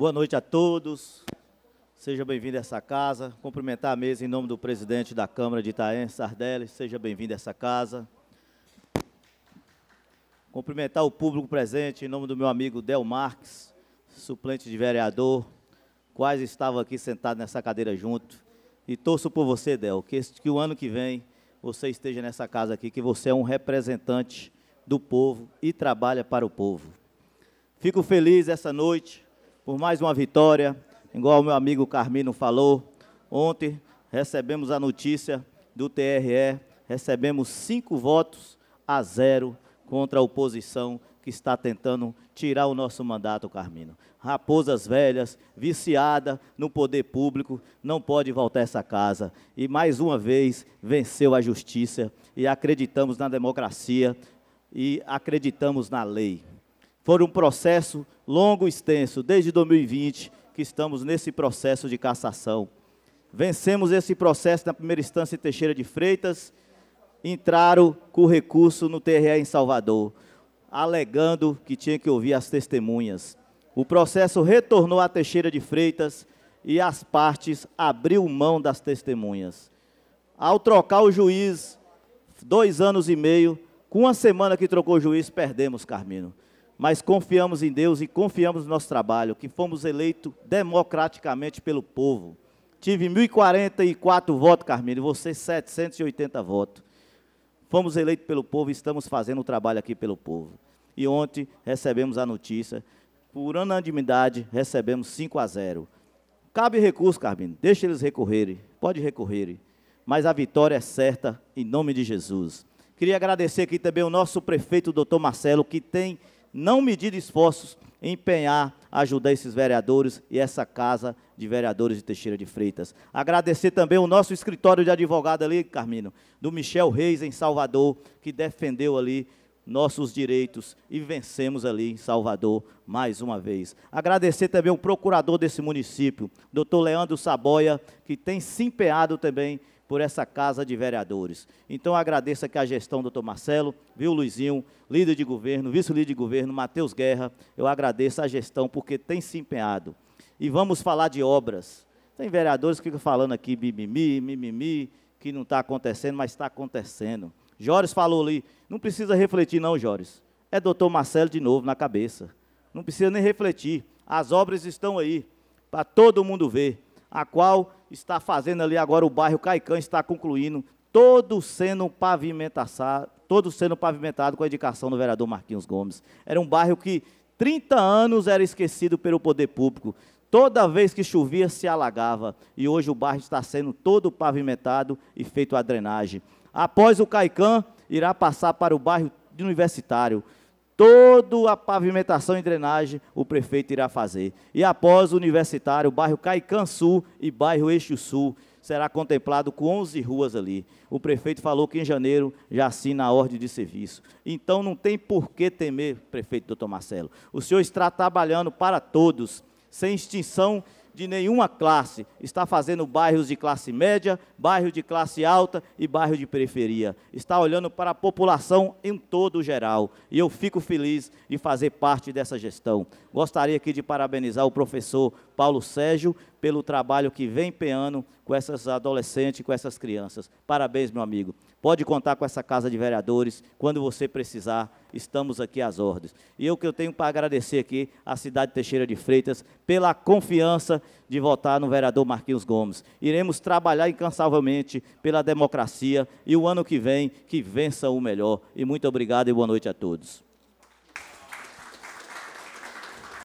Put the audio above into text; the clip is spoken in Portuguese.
Boa noite a todos. Seja bem-vindo a essa casa. Cumprimentar a mesa em nome do presidente da Câmara de Itaém, Sardelli. Seja bem-vindo a essa casa. Cumprimentar o público presente em nome do meu amigo Del Marques, suplente de vereador, quase estava aqui sentado nessa cadeira junto. E torço por você, Del, que, este, que o ano que vem você esteja nessa casa aqui, que você é um representante do povo e trabalha para o povo. Fico feliz essa noite por mais uma vitória, igual o meu amigo Carmino falou. Ontem recebemos a notícia do TRE, recebemos cinco votos a zero contra a oposição que está tentando tirar o nosso mandato, Carmino. Raposas velhas, viciada no poder público, não pode voltar a essa casa. E mais uma vez venceu a justiça e acreditamos na democracia e acreditamos na lei. Foi um processo longo e extenso, desde 2020, que estamos nesse processo de cassação. Vencemos esse processo na primeira instância em Teixeira de Freitas, entraram com o recurso no TRE em Salvador, alegando que tinha que ouvir as testemunhas. O processo retornou à Teixeira de Freitas e as partes abriu mão das testemunhas. Ao trocar o juiz, dois anos e meio, com uma semana que trocou o juiz, perdemos, Carmino mas confiamos em Deus e confiamos no nosso trabalho, que fomos eleitos democraticamente pelo povo. Tive 1.044 votos, Carmine, você 780 votos. Fomos eleitos pelo povo e estamos fazendo o trabalho aqui pelo povo. E ontem recebemos a notícia, por unanimidade, recebemos 5 a 0. Cabe recurso, Carmine, deixa eles recorrerem, pode recorrerem, mas a vitória é certa em nome de Jesus. Queria agradecer aqui também o nosso prefeito, doutor Marcelo, que tem não medir esforços em empenhar ajudar esses vereadores e essa casa de vereadores de Teixeira de Freitas. Agradecer também o nosso escritório de advogado ali, Carmino, do Michel Reis em Salvador, que defendeu ali nossos direitos e vencemos ali em Salvador mais uma vez. Agradecer também o procurador desse município, doutor Leandro Saboia, que tem se empenhado também por essa Casa de Vereadores. Então agradeço aqui a gestão do Dr. Marcelo, viu, Luizinho, líder de governo, vice-líder de governo, Matheus Guerra. Eu agradeço a gestão porque tem se empenhado. E vamos falar de obras. Tem vereadores que ficam falando aqui mimimi, mimimi, que não está acontecendo, mas está acontecendo. Jores falou ali, não precisa refletir não, Jores. É doutor Marcelo de novo na cabeça. Não precisa nem refletir. As obras estão aí, para todo mundo ver a qual está fazendo ali agora o bairro Caicã, está concluindo, todo sendo pavimentado, todo sendo pavimentado com a indicação do vereador Marquinhos Gomes. Era um bairro que 30 anos era esquecido pelo poder público. Toda vez que chovia se alagava e hoje o bairro está sendo todo pavimentado e feito a drenagem. Após o Caicã, irá passar para o bairro universitário. Toda a pavimentação e drenagem o prefeito irá fazer. E após o universitário, o bairro Caicã Sul e bairro Eixo Sul será contemplado com 11 ruas ali. O prefeito falou que em janeiro já assina a ordem de serviço. Então não tem por que temer, prefeito doutor Marcelo. O senhor está trabalhando para todos, sem extinção de nenhuma classe. Está fazendo bairros de classe média, bairro de classe alta e bairro de periferia. Está olhando para a população em todo geral. E eu fico feliz de fazer parte dessa gestão. Gostaria aqui de parabenizar o professor Paulo Sérgio pelo trabalho que vem empenhando com essas adolescentes, com essas crianças. Parabéns, meu amigo. Pode contar com essa Casa de Vereadores quando você precisar. Estamos aqui às ordens. E eu que eu tenho para agradecer aqui à cidade de Teixeira de Freitas pela confiança de votar no vereador Marquinhos Gomes. Iremos trabalhar incansavelmente pela democracia e o ano que vem que vença o melhor. E muito obrigado e boa noite a todos.